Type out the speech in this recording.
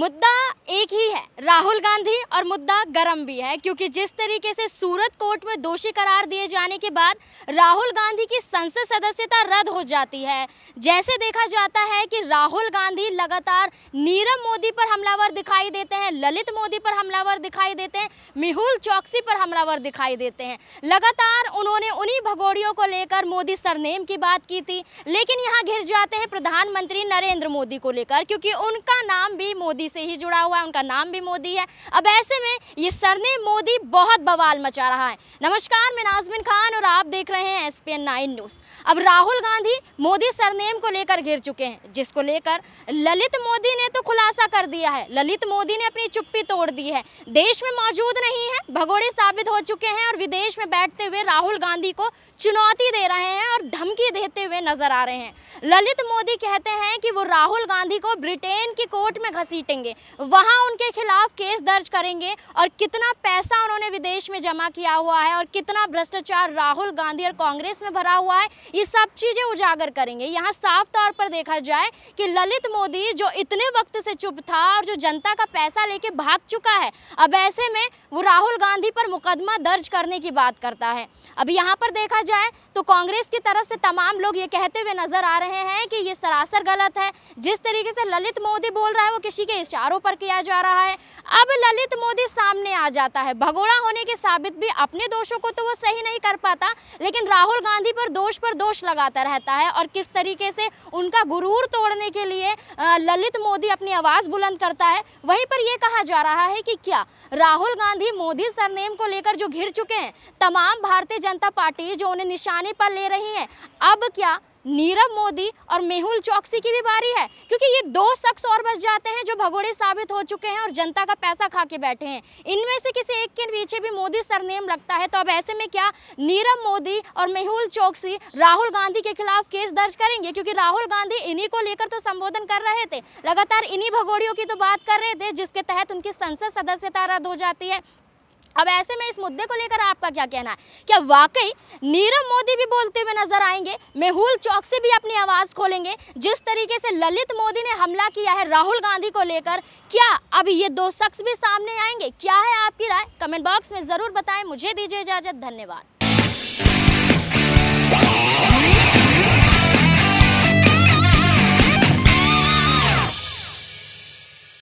मुद्दा एक ही है राहुल गांधी और मुद्दा गर्म भी है क्योंकि जिस तरीके से सूरत कोर्ट में दोषी करार दिए जाने के बाद राहुल गांधी की संसद सदस्यता रद्द हो जाती है जैसे देखा जाता है कि राहुल गांधी लगातार नीरव मोदी पर हमलावर दिखाई देते हैं ललित मोदी पर हमलावर दिखाई देते हैं मिहुल चौकसी पर हमलावर दिखाई देते हैं लगातार उन्होंने उन्हीं भगोड़ियों को लेकर मोदी सरनेम की बात की थी लेकिन यहाँ घिर जाते हैं प्रधानमंत्री नरेंद्र मोदी को लेकर क्योंकि उनका नाम भी मोदी से ही जुड़ा हुआ हुआ है उनका नाम भी मोदी है अब ऐसे में ये सरने मोदी बहुत बवाल मचा रहा है नमस्कार मैं नाजमिन खान और आप देख रहे हैं एस पी न्यूज़ अब राहुल गांधी मोदी सरनेम को लेकर घिर चुके हैं जिसको लेकर ललित मोदी ने तो खुलासा कर दिया है ललित मोदी ने अपनी चुप्पी तोड़ दी है देश में मौजूद नहीं है भगोड़े साबित हो चुके हैं और विदेश में बैठते हुए राहुल गांधी को चुनौती दे रहे हैं धमकी देते हुए नजर आ रहे हैं ललित मोदी कहते हैं कि वो राहुल गांधी को ब्रिटेन की कोर्ट में घसीटेंगे वहां उनके खिलाफ केस दर्ज करेंगे और कितना पैसा उन्होंने विदेश में जमा किया हुआ है और कितना भ्रष्टाचार राहुल गांधी और कांग्रेस में भरा हुआ है ये सब चीज़ें उजागर करेंगे यहाँ साफ तौर पर देखा जाए कि ललित मोदी जो इतने वक्त से चुप था और जो जनता का पैसा लेके भाग चुका है अब ऐसे में वो राहुल गांधी पर मुकदमा दर्ज करने की बात करता है अब यहाँ पर देखा जाए तो कांग्रेस की तरफ तरफ से तमाम लोग ये कहते हुए नजर आ रहे हैं कि ये सरासर गलत है जिस तरीके से ललित मोदी बोल रहा है वो किसी के इशारों पर किया जा रहा है अब ललित मोदी आ जाता है भगोड़ा होने के साबित भी अपने दोषों को तो वो सही नहीं कर पाता लेकिन राहुल गांधी पर दोष पर दोष लगाता रहता है और किस तरीके से उनका गुरूर तोड़ने के लिए ललित मोदी अपनी आवाज़ बुलंद करता है वहीं पर यह कहा जा रहा है कि क्या राहुल गांधी मोदी सरनेम को लेकर जो घिर चुके हैं तमाम भारतीय जनता पार्टी जो उन्हें निशाने पर ले रही हैं अब क्या नीरव मोदी और मेहुल चौकसी की भी बारी है क्योंकि ये दो शख्स और बच जाते हैं जो भगोड़े साबित हो चुके हैं और जनता का पैसा खा के बैठे हैं इनमें से किसी एक के पीछे भी मोदी सरनेम लगता है तो अब ऐसे में क्या नीरव मोदी और मेहुल चौकसी राहुल गांधी के खिलाफ केस दर्ज करेंगे क्योंकि राहुल गांधी इन्हीं को लेकर तो संबोधन कर रहे थे लगातार इन्हीं भगोड़ियों की तो बात कर रहे थे जिसके तहत उनकी संसद सदस्यता रद्द हो जाती है अब ऐसे में इस मुद्दे को लेकर आपका क्या कहना है क्या वाकई नीरव मोदी भी बोलते हुए नजर आएंगे मेहुल चौक से भी अपनी आवाज़ खोलेंगे जिस तरीके से ललित मोदी ने हमला किया है राहुल गांधी को लेकर क्या अब ये दो शख्स भी सामने आएंगे क्या है आपकी राय कमेंट बॉक्स में ज़रूर बताएं मुझे दीजिए इजाज़त धन्यवाद